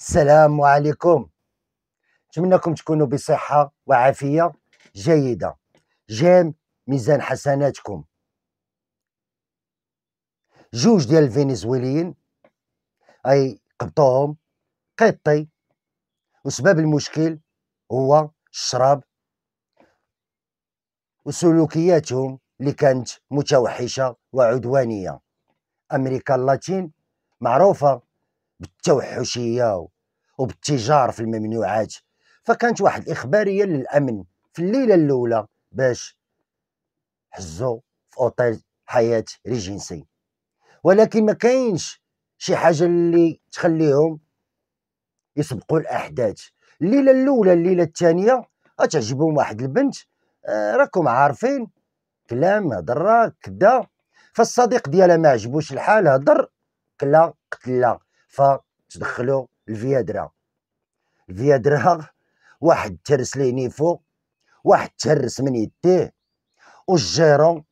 السلام عليكم نتمنىكم تكونوا بصحه وعافيه جيده جام ميزان حسناتكم جوج ديال الفنزويليين اي قبطوهم قطي وسبب المشكل هو الشراب وسلوكياتهم اللي كانت متوحشه وعدوانيه امريكا اللاتين معروفه بالتوحشيه وبالتجار في الممنوعات فكانت واحد الاخباريه للامن في الليله الاولى باش حزو في اوتيل حياه ريجينسي ولكن ما كاينش شي حاجه اللي تخليهم يسبقوا الاحداث الليله الاولى الليله الثانيه غتعجبهم واحد البنت آه راكم عارفين كلام هضره كدا فالصديق ديالها ما عجبوش الحال هضر كلا قتلها فتدخلوا الفيادرا الفيادرا واحد ترس ليه نيفو واحد تهرس من يديه والجيرو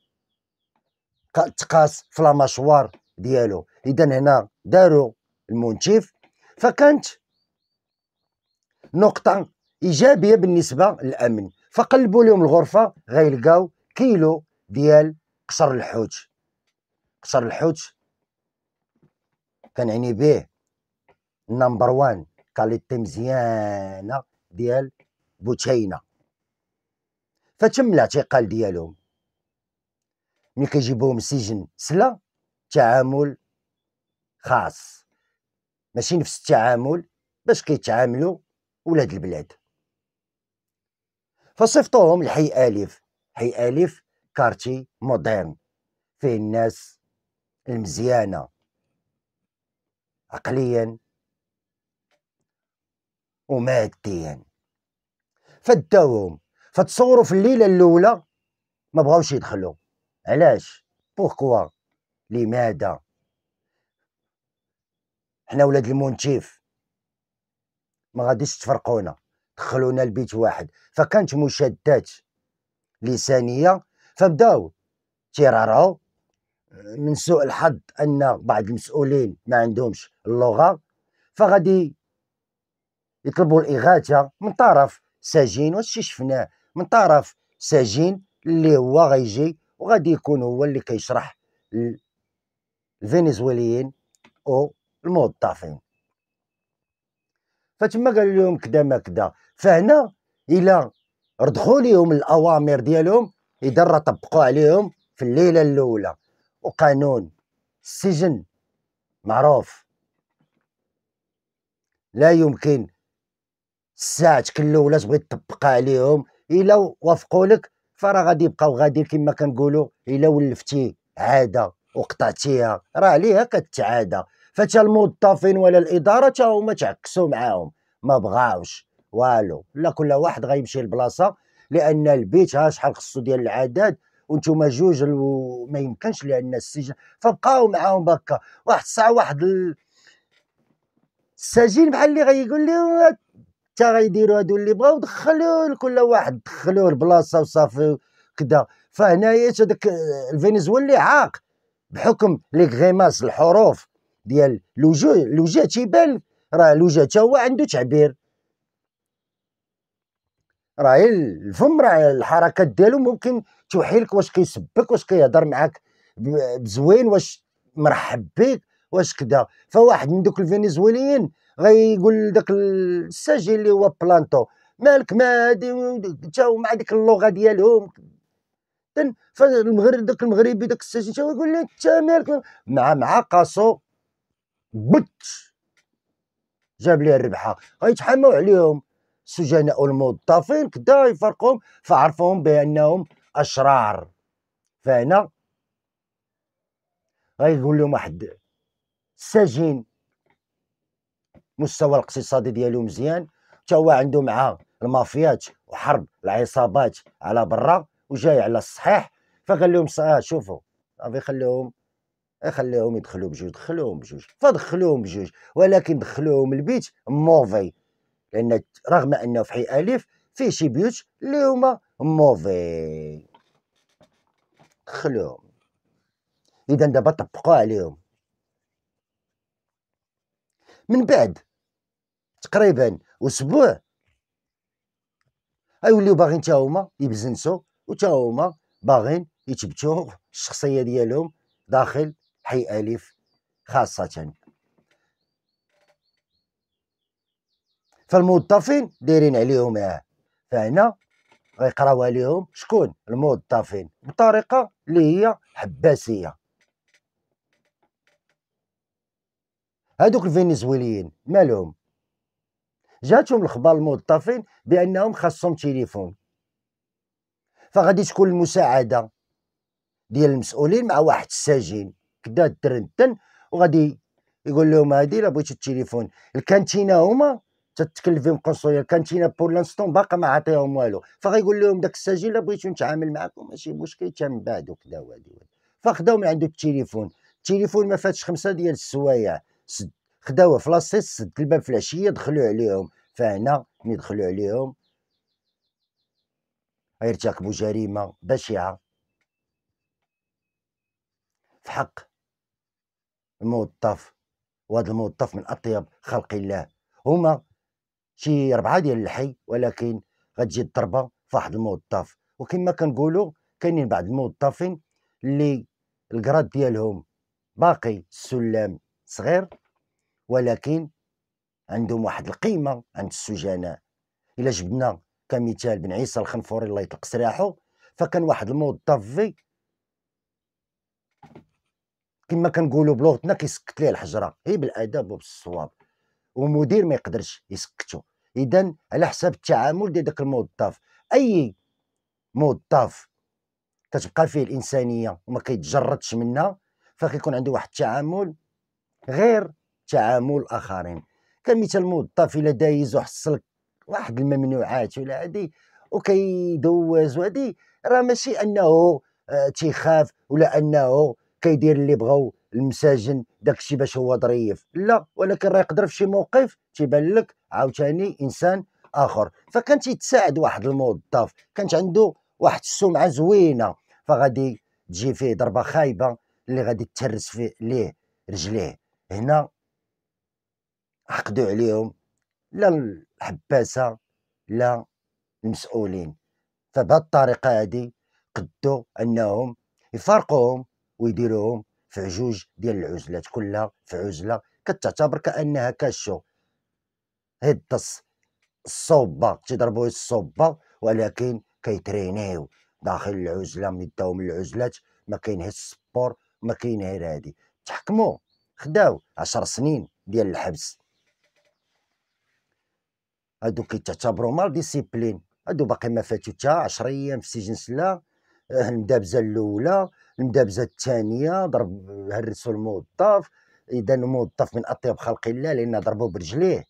تقاس في لاماشوار ديالو اذا هنا داروا المونتيف فكانت نقطه ايجابيه بالنسبه للامن فقلبوا لهم الغرفه غيلقاو كيلو ديال قصر الحوت قصر الحوت كنعني به نمبر وان كاليتي مزيانه ديال بوتشينا فتم الاعتقال ديالهم ملي كيجيبوهم السجن سلا تعامل خاص ماشي نفس التعامل باش كيتعاملوا ولاد البلاد فصيفطوهم لحي الف حي الف كارتي مودرن فيه الناس المزيانه عقليا وماديا فداوهم فتصوروا في الليله الاولى ما بغاوش يدخلوا علاش بوركوا لماذا حنا ولاد المونتيف ما غاديش تفرقونا دخلونا لبيت واحد فكانت مشادات لسانيه فبداو تيرارو من سوء الحظ ان بعض المسؤولين ما عندهمش اللغه فغادي يطلبوا الاغاثه من طرف سجين واش شفناه من طرف سجين اللي هو غيجي وغادي يكون هو اللي كيشرح الفنزويليين او الموظفين فتما قال لهم كدا ما كدا فهنا الى ردخوا لهم الاوامر ديالهم اذا طبقوا عليهم في الليله الاولى وقانون السجن معروف لا يمكن ساعتك ولا تبغي تطبق عليهم الا وافقوا لك فراه غادي يبقاو غادي كما كنقولوا الا ولفتي عاده وقطعتيها راه عليها كتعادى فتا الموظفين ولا الاداره تا هما تعكسوا معاهم ما بغاوش والو لا كل واحد غيمشي لبلاصه لان البيت ها شحال خصو ديال العدد وانتم جوج وما يمكنش لان السجن فبقاو معاهم بكا واحد الساعه واحد السجين بحال اللي غيقول لي حتى غيديروا هادو اللي بغاو دخلوا لكل واحد دخلوا البلاصه وصافي كدا فهنايا هذاك الفينزويلي عاق بحكم لي غيماس الحروف ديال الوجه الوجه تيبان راه الوجه حتى هو عنده تعبير راهي الفم راه الحركات ديالو ممكن توحي لك واش كيسبك واش كيهضر معاك بزوين واش مرحب بك واش كذا فواحد من دوك الفينيزويليين غيقول لذاك الساجي اللي هو بلانتو مالك ما هادي انت مع ديك اللغه ديالهم فالمغرب داك المغربي داك الساجي جاو يقول لي انت مالك مع مع قاسو بت جاب لي الربحه غيتحاموا عليهم السجناء الموظفين كدا يفرقهم فعرفهم بانهم اشرار فهنا غيقول لهم واحد السجين مستوى الاقتصادي ديالو مزيان حتى هو عنده مع المافيات وحرب العصابات على برا وجاي على الصحيح فقال لهم آه شوفوا صافي خليهم خليهم يدخلوا بجوج دخلوهم بجوج فدخلوهم بجوج ولكن دخلوهم البيت موفي لان رغم انه في حي الف فيه شي بيوت اللي هما موفي دخلوهم اذا دابا طبقوا عليهم من بعد تقريبا اسبوع ايوليو باغيين تا هما يبزنسوا وتا هما باغيين يتبتو الشخصيه ديالهم داخل حي الف خاصه فالموظفين دايرين عليهم اه فهنا غيقراوها عليهم شكون الموظفين بطريقه اللي هي حباسيه هادوك الفنزويليين مالهم جاتهم الخبر الموظفين بانهم خاصهم تليفون فغادي تكون المساعده ديال المسؤولين مع واحد السجين كدا درندن وغادي يقول لهم هادي الا بغيتو التليفون الكانتينه هما تتكلف فيهم قنصليه كانتينا بور لانستون باقا ما عاطيهم والو فغيقول لهم داك السجل لا بغيتو نتعامل معكم ماشي مشكل تا من بعد وكذا وهادي فخداو من عنده التليفون التليفون ما فاتش خمسه ديال السوايع سد خداوه في لاصيص سد الباب في العشيه دخلوا عليهم فهنا ملي دخلوا عليهم غيرتكبوا جريمه بشعه في حق الموظف وهذا الموظف من اطيب خلق الله هما شي ربعه ديال الحي ولكن غتجي الضربه فواحد الموظف وكما كنقولوا كاينين بعض الموظفين اللي الكراد ديالهم باقي السلم صغير ولكن عندهم واحد القيمه عند السجناء الا جبنا كمثال بن عيسى الخنفوري الله يطلق سراحه فكان واحد الموظف كما كنقولوا بلغتنا كيسكت ليه الحجره هي بالادب وبالصواب ومدير ما يقدرش يسكتو اذا على حسب التعامل ديال داك الموظف اي موظف كتبقى فيه الانسانيه وما كيتجردش منها فكيكون عنده واحد التعامل غير تعامل الاخرين كمثال الموظف الا دايز وحصل واحد الممنوعات ولا هادي وكيدوز وهادي راه ماشي انه آه، تيخاف ولا انه كيدير اللي بغاو المساجن داكشي باش هو ظريف لا ولكن راه يقدر في شي موقف تيبان لك عاوتاني انسان اخر فكان تيتساعد واحد الموظف كانت عنده واحد السمعه زوينه فغادي تجي فيه ضربه خايبه اللي غادي تهرس فيه ليه رجليه هنا عقدوا عليهم لا الحباسه لا المسؤولين فبهذه الطريقه هذه قدوا انهم يفارقوهم ويديروهم في عجوج ديال العزلات كلها في عزله كتعتبر كانها كاشو هاد الصوبه تيضربوا الصوبه ولكن كيترينيو داخل العزله مداو من العزلات ما كاين هاد السبور ما كاين غير هادي تحكموا خداو 10 سنين ديال الحبس هادو كيتعتبروا مال ديسيبلين هادو باقي ما فاتو حتى 10 ايام في سجن سلا آه، المدابزه الاولى المدابزه الثانيه ضرب هرسوا الموظف اذا الموظف من اطيب خلق الله لان ضربوه برجليه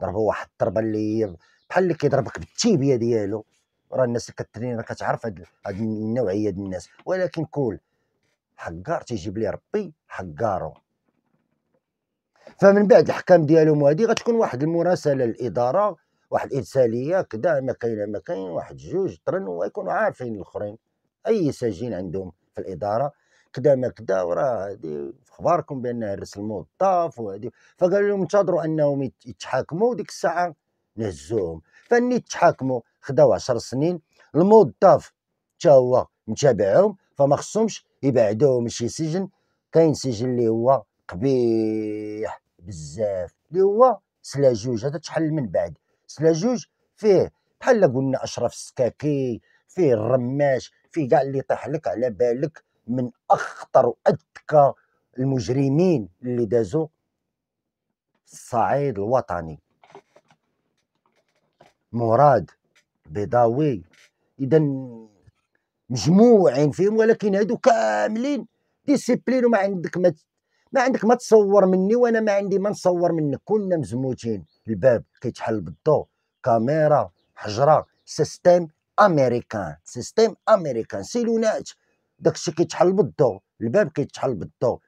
ضربوا واحد الضربه اللي هي بحال اللي كيضربك بالتيبيه ديالو راه الناس اللي كترين راه كتعرف هاد النوعيه ديال الناس ولكن كول حقار تيجيب ليه ربي حقارو فمن بعد الاحكام ديالهم هادي غتكون واحد المراسله للاداره واحد الارساليه كدا ما كاين ما كاين واحد جوج طرن ويكونوا عارفين الاخرين اي سجين عندهم في الاداره كذا ما كذا وراه هذه اخباركم بان هرس الموظف وهذه فقالوا لهم انتظروا انهم يتحاكموا ديك الساعه نهزوهم فني تحاكموا خداو 10 سنين الموظف حتى هو متابعهم فما خصهمش يبعدوه من شي سجن كاين سجن اللي هو قبيح بزاف اللي هو سلا جوج هذا تحل من بعد سلا جوج فيه بحال قلنا اشرف السكاكي فيه الرماش في كاع اللي طيح لك على بالك من اخطر واذكى المجرمين اللي دازوا الصعيد الوطني مراد بيضاوي اذا مجموعين فيهم ولكن هادو كاملين ديسيبلين وما عندك ما ما عندك ما تصور مني وانا ما عندي ما نصور منك كنا مزموتين الباب كيتحل بالضوء كاميرا حجره سيستيم امريكان سيستيم امريكان سيلونات داكشي كيتحل بالضو الباب كيتحل بالضو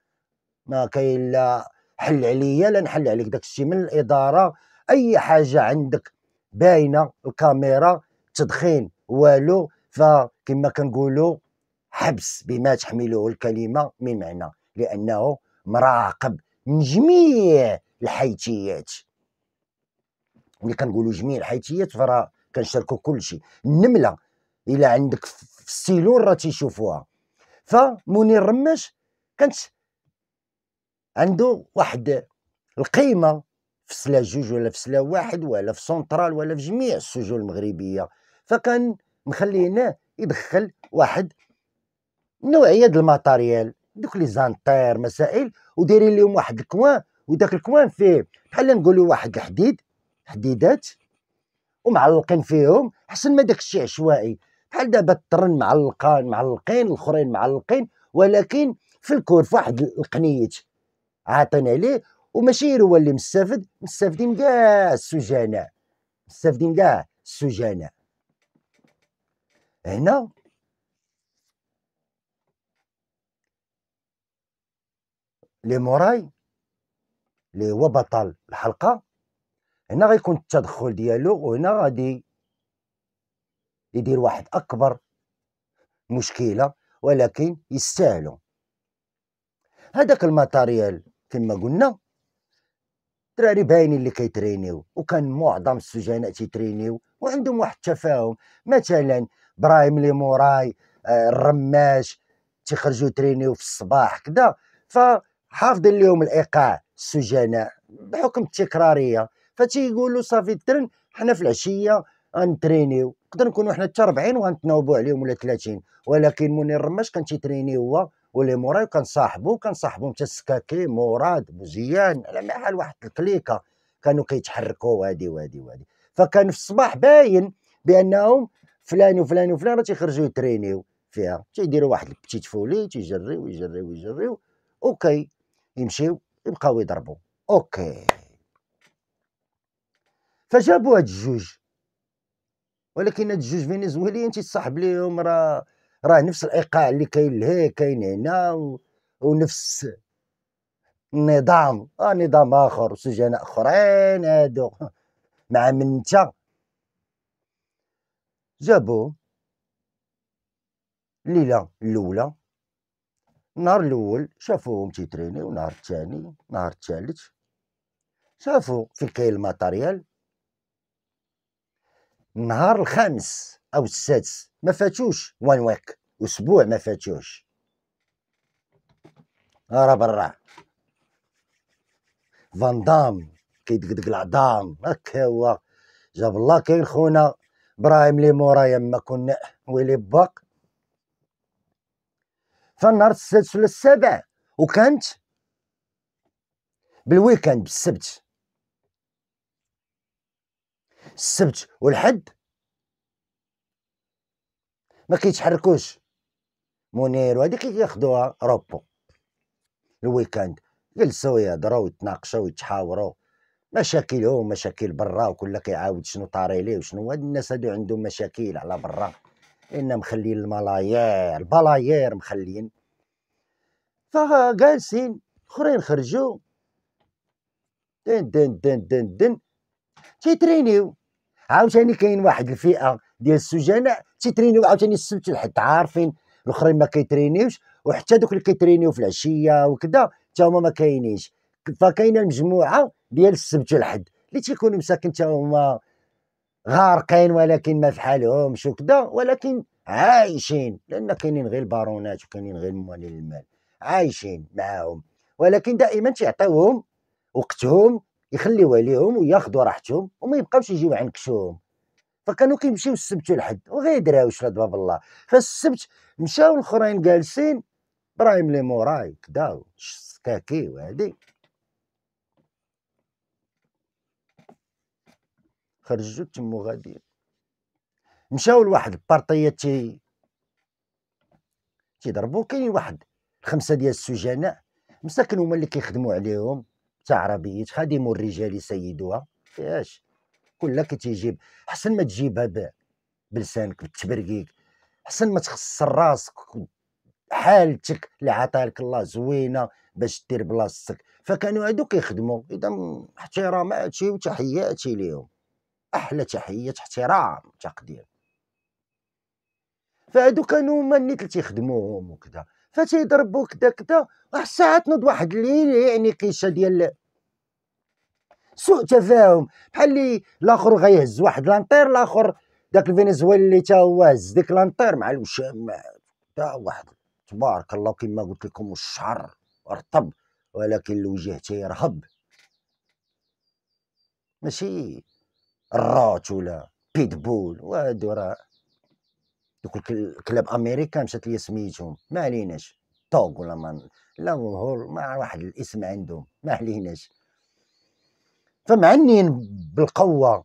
ما كاين لا حل عليا لا نحل عليك داكشي من الاداره اي حاجه عندك باينه الكاميرا تدخين والو فكما كنقولوا حبس بما تحمله الكلمه من معنى لانه مراقب من جميع الحيثيات ملي كنقولوا جميع الحيثيات فراه كنشاركوا كلشي النمله إلى عندك في السيلون راه تيشوفوها فمنير رماش كانت عنده واحد القيمه في سلا جوج ولا في سلا واحد ولا في سونترال ولا في جميع السجون المغربيه فكان مخليناه يدخل واحد نوعيه د الماتاريال دوك لي زانتير مسائل ودايرين لهم واحد الكوان وداك الكوان فيه بحال نقولوا واحد الحديد حديدات ومعلقين فيهم حسن ما داكشي عشوائي بحال دابا الترن معلقان معلقين الاخرين معلقين ولكن في الكور واحد القنيت عاطين عليه وماشي هو اللي مستافد مستافدين كاع السجناء مستافدين كاع السجناء هنا لي موراي اللي هو بطل الحلقه هنا غيكون التدخل ديالو وهنا غادي يدير واحد اكبر مشكله ولكن يستاهلو هذاك الماتاريال كما قلنا دراري باينين اللي كيترينيو وكان معظم السجناء تيترينيو وعندهم واحد التفاهم مثلا برايم لي موراي آه، الرماش تيخرجوا ترينيو في الصباح كذا فحافظين لهم الايقاع السجناء بحكم التكراريه فتيقولوا صافي الترن حنا في العشيه غنترينيو نقدر نكونوا حنا حتى 40 وغنتناوبوا عليهم ولا 30 ولكن منير الرماش كان تيتريني هو واللي صاحبو وكنصاحبو كنصاحبو حتى السكاكي مراد بوزيان على ما حال واحد الكليكه كانوا كيتحركوا وهادي وهادي وهادي فكان في الصباح باين بانهم فلان وفلان وفلان راه تيخرجوا يترينيو فيها تيديروا واحد البتيت فولي تيجريو يجريو يجريو اوكي يمشيو يبقاو يضربوا اوكي فجابوا هاد الجوج ولكن هاد الجوج فينيزويليين تيتصاحب ليهم راه راه نفس الايقاع اللي كاين لهيه كاين هنا و... ونفس النظام آه نظام اخر سجناء اخرين هادو مع من انت جابوه ليلة الاولى النهار الاول شافوهم تيتريني ونهار الثاني نهار الثالث شافو فين كاين الماتريال النهار الخامس او السادس ما فاتوش وان ويك اسبوع ما فاتوش آه، راه برا فاندام كيدقدق العظام هكا هو جاب الله كاين خونا ابراهيم لي مورا يما كنا ويلي باق فالنهار السادس ولا السابع وكانت بالويكاند بالسبت السبت والحد ما كيتحركوش منير وهذيك كياخدوها روبو الويكاند جلسوا يهضروا ويتناقشوا ويتحاوروا مشاكلهم مشاكل برا وكل كيعاود شنو طاري ليه وشنو هاد الناس هادو عندهم مشاكل على برا لان مخليين الملايير البلايير مخليين فجالسين اخرين خرجوا دن دن دن دن دن تيترينيو عاوتاني كاين واحد الفئه ديال السجناء تيترينيو عاوتاني السبت الحد عارفين الاخرين ما كيترينيوش وحتى دوك اللي كيترينيو في العشيه وكذا حتى هما ما كاينينش فكاينه المجموعه ديال السبت الحد اللي تيكونوا مساكن حتى هما غارقين ولكن ما في حالهمش وكذا ولكن عايشين لان كاينين غير البارونات وكاينين غير موالين المال عايشين معاهم ولكن دائما تيعطيوهم وقتهم يخليوها ليهم وياخذوا راحتهم وما يبقاوش يجيو عنكشوهم فكانوا كيمشيو السبت والحد وغيدراو شرا باب الله فالسبت مشاو الاخرين جالسين برايم لي موراي كداو سكاكي وهادي خرجوا تمو غادي مشاو لواحد البارطيه تي تيضربوا كاين واحد خمسه ديال السجناء مساكن هما اللي كيخدموا عليهم تاع عربيه خادم الرجال سيدها فيهاش كلها كتجيب حسن ما تجيبها بلسانك بالتبرقيك حسن ما تخسر راسك حالتك اللي عطاك الله زوينه باش دير بلاصتك فكانوا هادو كيخدموا اذا احتراماتي وتحياتي ليهم احلى تحيه احترام تقدير فهادو كانوا هما اللي تيخدموهم وكذا فتيضربو كدا كدا واحد الساعه تنوض واحد الليل يعني قيشه ديال سوء تفاهم بحال اللي الاخر غيهز واحد لانطير الاخر داك الفينزويلي اللي تا هو هز ديك لانطير مع الوشام مع تا واحد تبارك الله كيما قلت لكم الشعر رطب ولكن الوجه تيرهب ماشي الرات ولا بيتبول وهادو راه دوك الكلاب امريكان مشات لي سميتهم ما عليناش طوق ولا ما لا مهور ما واحد الاسم عندهم ما عليناش فمعنين بالقوه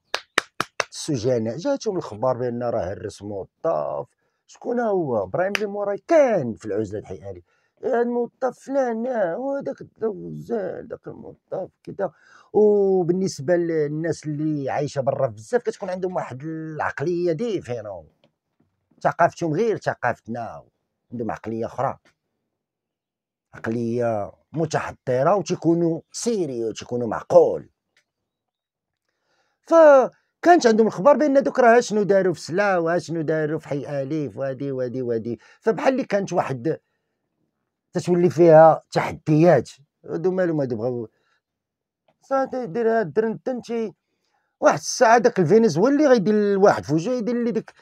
السجناء جاتهم الخبر بان راه هرس موظف شكون هو ابراهيم لي موراي كان في العزله الحئاري الموظف فلان هو داك الدوزان داك الموظف كذا وبالنسبه للناس اللي عايشه برا بزاف كتكون عندهم واحد العقليه ديفيرون ثقافتهم غير ثقافتنا عندهم عقليه اخرى عقليه متحضره وتيكونوا سيريو تيكونوا معقول فكانت عندهم الخبر بان دوك راه شنو داروا في سلا واشنو داروا في حي اليف وهادي وهادي وهادي فبحال اللي كانت واحد تتولي فيها تحديات هادو مالهم هادو بغاو صافي دير هاد الدرن واحد الساعه داك الفينيز هو اللي غيدير الواحد فوجو يدير لي ديك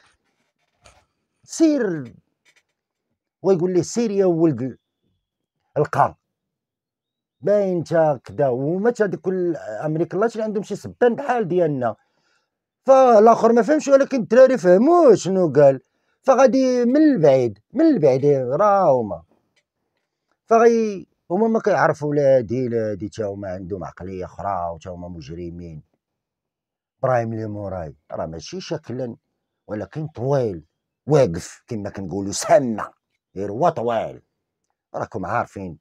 سير ويقول لي سير يا ولد القار باين تا كدا وما تا ديك امريكا اللاتين عندهم شي سبان بحال ديالنا فالاخر ما فهمش ولكن الدراري فهموا شنو قال فغادي من البعيد من البعيد راه هما فغي هما ما كيعرفوا لا دي لا دي تا هما عندهم عقليه اخرى وتا هما مجرمين برايم لي موراي راه ماشي شكلا ولكن طويل واقف كما كنقولوا سامع غير هو طوال راكم عارفين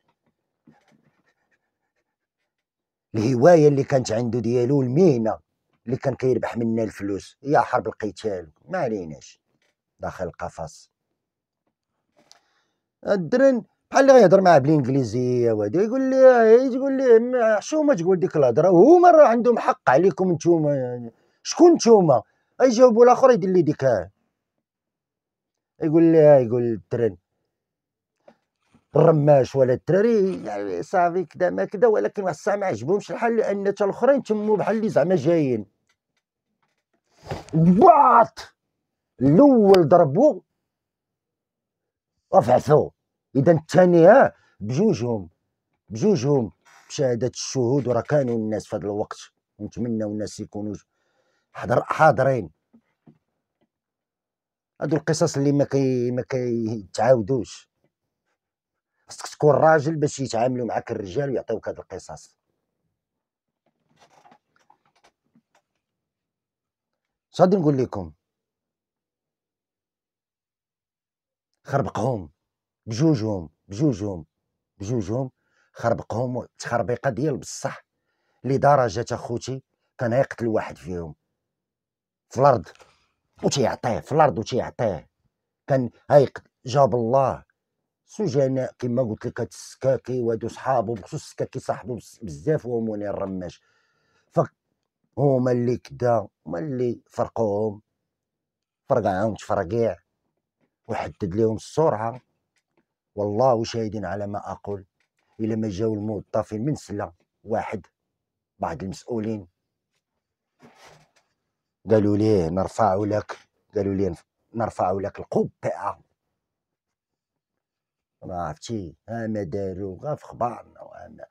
الهوايه اللي كانت عنده ديالو المهنه اللي كان كيربح منها الفلوس هي حرب القتال ما عليناش داخل القفص الدرن بحال اللي غيهضر معاه بالانجليزيه وهذا يقول لي إيه، تقول لي شو ما تقول ديك الهضره هما راه عندهم حق عليكم نتوما شكون نتوما جاوبوا الاخر يدير لي ديك يقول لها يقول الترن الرماش ولا الدراري يعني صافي كذا ما كذا ولكن واحد الساعه ما عجبهمش الحال لان حتى الاخرين تموا بحال اللي زعما جايين باط الاول ضربو وفعثو اذا الثاني ها بجوجهم بجوجهم بشهاده الشهود وراه كانوا الناس في هذا الوقت ونتمنوا الناس يكونوا حضر حاضرين هادو القصص اللي ما كي ما كيتعاودوش خصك تكون راجل باش يتعاملوا معاك الرجال ويعطيوك هاد القصص اش نقول لكم خربقهم بجوجهم بجوجهم بجوجهم خربقهم تخربيقه ديال بصح لدرجه اخوتي كان يقتل واحد فيهم في الارض وتيعطيه في الارض وتيعطيه كان هاي جاب الله سجناء كما قلت لك السكاكي وهادو صحابو بخصوص السكاكي صاحبو بزاف هو منير الرماش فهما اللي كدا هما اللي فرقوهم فرقعهم تفرقيع وحدد لهم السرعه والله وشاهدين على ما اقول الى ما جاو الموظفين من سله واحد بعض المسؤولين قالوا لي نرفع لك قالوا لي نرفع لك القبعة ما عرفتي ما داروا غا في خبارنا وانا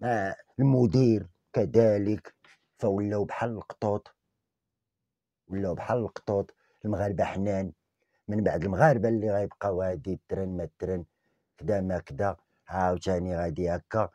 ما المدير كذلك فولاو بحال القطوط ولاو بحال القطوط المغاربه حنان من بعد المغاربه اللي غيبقاو هادي الترن ما الترن كدا ما كدا عاوتاني غادي هكا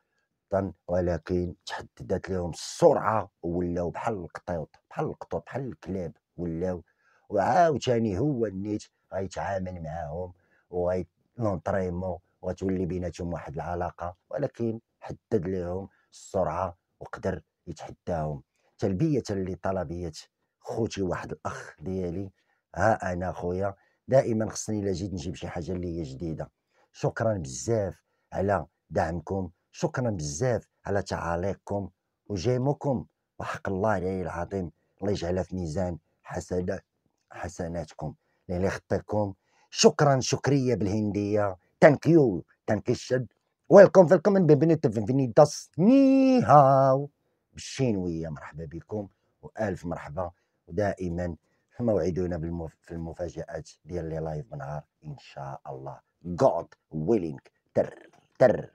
الوطن ولكن تحددت لهم السرعه ولاو بحال القطيوط بحال القطط بحال الكلاب ولاو وعاوتاني هو النيت غيتعامل معاهم وغيلونطريمو وتولي بيناتهم واحد العلاقه ولكن حدد لهم السرعه وقدر يتحداهم تلبيه لطلبيه خوتي واحد الاخ ديالي ها انا خويا دائما خصني الا نجيب شي حاجه اللي هي جديده شكرا بزاف على دعمكم شكرا بزاف على تعاليقكم وجيمكم وحق الله العلي العظيم الله يجعلها في ميزان حسنات حسناتكم اللي خطيكم شكرا شكريه بالهنديه ثانك يو ثانك الشد ويلكم فيلكم الكومنت بنت فيني دس ني هاو بالشينويه مرحبا بكم والف مرحبا ودائما موعدنا بالمف... في المفاجات ديال لي لايف من نهار ان شاء الله جود ويلينغ تر تر